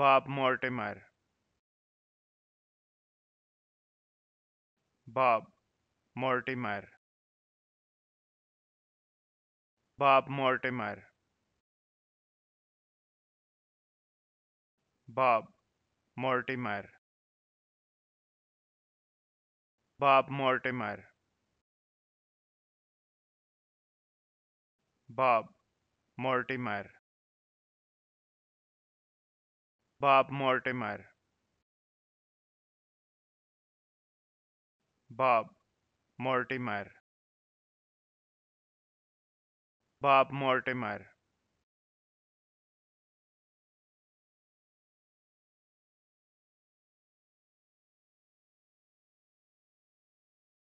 Bob Mortimer. Bob Mortimer. Bob Mortimer. Bob Mortimer. Bob Mortimer. Bob Mortimer. Bob Mortimer. Bob Mortimer. Bob Mortimer.